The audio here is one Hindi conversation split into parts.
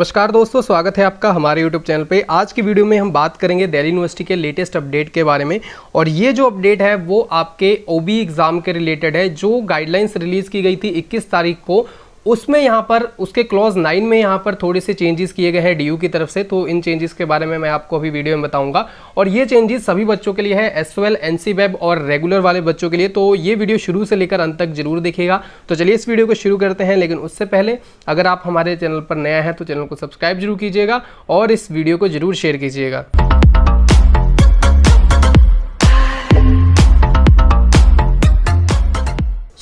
नमस्कार दोस्तों स्वागत है आपका हमारे YouTube चैनल पे आज की वीडियो में हम बात करेंगे दिल्ली यूनिवर्सिटी के लेटेस्ट अपडेट के बारे में और ये जो अपडेट है वो आपके ओबी एग्ज़ाम e के रिलेटेड है जो गाइडलाइंस रिलीज़ की गई थी 21 तारीख को उसमें यहाँ पर उसके क्लॉज नाइन में यहाँ पर थोड़े से चेंजेस किए गए हैं डीयू की तरफ से तो इन चेंजेस के बारे में मैं आपको अभी वीडियो में बताऊंगा और ये चेंजेस सभी बच्चों के लिए है S O N C web और रेगुलर वाले बच्चों के लिए तो ये वीडियो शुरू से लेकर अंत तक जरूर देखेगा तो चलिए इस वीडियो को शुरू करते हैं लेकिन उससे पहले अगर आप हमारे चैनल पर नया है तो चैनल को सब्सक्राइब जरूर कीजिएगा और इस वीडियो को जरूर शेयर कीजिएगा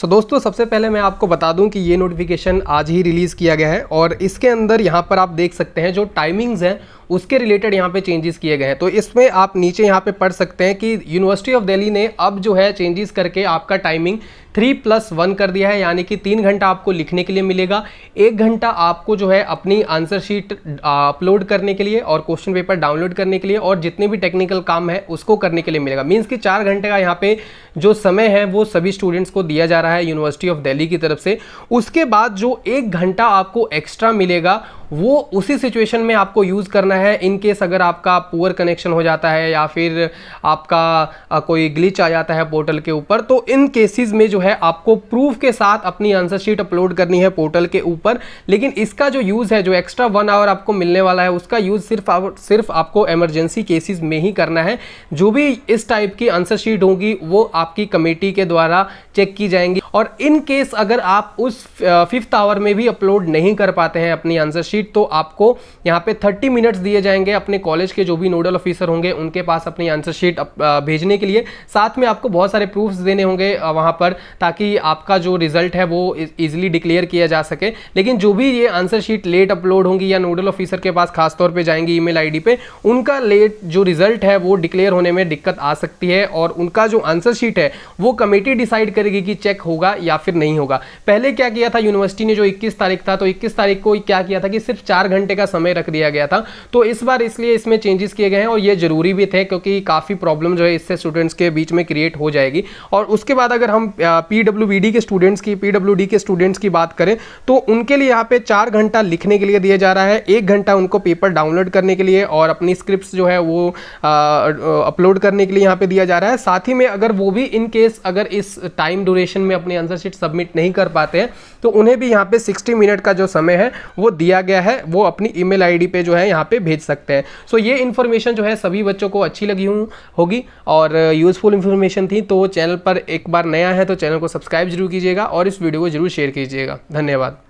सो so, दोस्तों सबसे पहले मैं आपको बता दूं कि ये नोटिफिकेशन आज ही रिलीज़ किया गया है और इसके अंदर यहाँ पर आप देख सकते हैं जो टाइमिंग्स हैं उसके रिलेटेड यहाँ पे चेंजेस किए गए हैं तो इसमें आप नीचे यहाँ पे पढ़ सकते हैं कि यूनिवर्सिटी ऑफ दिल्ली ने अब जो है चेंजेस करके आपका टाइमिंग थ्री प्लस वन कर दिया है यानी कि तीन घंटा आपको लिखने के लिए मिलेगा एक घंटा आपको जो है अपनी आंसर शीट अपलोड करने के लिए और क्वेश्चन पेपर डाउनलोड करने के लिए और जितने भी टेक्निकल काम है उसको करने के लिए मिलेगा मीन्स कि चार घंटे का यहाँ पे जो समय है वो सभी स्टूडेंट्स को दिया जा रहा है यूनिवर्सिटी ऑफ दिल्ली की तरफ से उसके बाद जो एक घंटा आपको एक्स्ट्रा मिलेगा वो उसी सिचुएशन में आपको यूज़ करना है इन केस अगर आपका पुअर कनेक्शन हो जाता है या फिर आपका कोई ग्लिच आ जाता है पोर्टल के ऊपर तो इन केसेस में जो है आपको प्रूफ के साथ अपनी आंसर शीट अपलोड करनी है पोर्टल के ऊपर लेकिन इसका जो यूज़ है जो एक्स्ट्रा वन आवर आपको मिलने वाला है उसका यूज़ सिर्फ आप, सिर्फ आपको एमरजेंसी केसेज में ही करना है जो भी इस टाइप की आंसर शीट होगी वो आपकी कमेटी के द्वारा चेक की जाएंगी और इन केस अगर आप उस फिफ्थ आवर में भी अपलोड नहीं कर पाते हैं अपनी आंसर शीट शीट तो आपको यहाँ पे 30 मिनट्स दिए जाएंगे अपने कॉलेज के जो भी नोडल ऑफिसर होंगे उनके पास अपनी आंसर शीट भेजने के लिए साथ में आपको बहुत सारे प्रूफ्स देने होंगे वहाँ पर ताकि आपका जो रिजल्ट है वो ईजिली डिक्लेयर किया जा सके लेकिन जो भी ये आंसर शीट लेट अपलोड होंगी या नोडल ऑफिसर के पास खासतौर पर जाएंगी ई मेल आई उनका लेट जो रिजल्ट है वो डिक्लेयर होने में दिक्कत आ सकती है और उनका जो आंसर शीट है वो कमेटी डिसाइड करेगी कि चेक होगा या फिर नहीं होगा पहले क्या किया था यूनिवर्सिटी ने जो 21 तारीख था तो 21 तारीख को क्या किया था कि सिर्फ चार घंटे का समय रख दिया गया था तो इस बार इसलिए इसमें चेंजेस किए गए हैं और ये जरूरी भी थे क्योंकि काफ़ी प्रॉब्लम जो है इससे स्टूडेंट्स के बीच में क्रिएट हो जाएगी और उसके बाद अगर हम पीडब्ल्यू के स्टूडेंट्स की पी के स्टूडेंट्स की बात करें तो उनके लिए यहाँ पे चार घंटा लिखने के लिए दिया जा रहा है एक घंटा उनको पेपर डाउनलोड करने के लिए और अपनी स्क्रिप्ट जो है वो अपलोड करने के लिए यहाँ पे दिया जा रहा है साथ ही में अगर वो भी इन केस अगर इस टाइम ड्यूरेशन में अपनी आंसर शीट सबमिट नहीं कर पाते हैं तो उन्हें भी यहाँ पे 60 मिनट का जो समय है वो दिया गया गया है वो अपनी ईमेल आईडी पे जो है यहाँ पे भेज सकते हैं सो so, ये इन्फॉर्मेशन जो है सभी बच्चों को अच्छी लगी हूँ होगी और यूज़फुल uh, इन्फॉर्मेशन थी तो चैनल पर एक बार नया है तो चैनल को सब्सक्राइब जरूर कीजिएगा और इस वीडियो को जरूर शेयर कीजिएगा धन्यवाद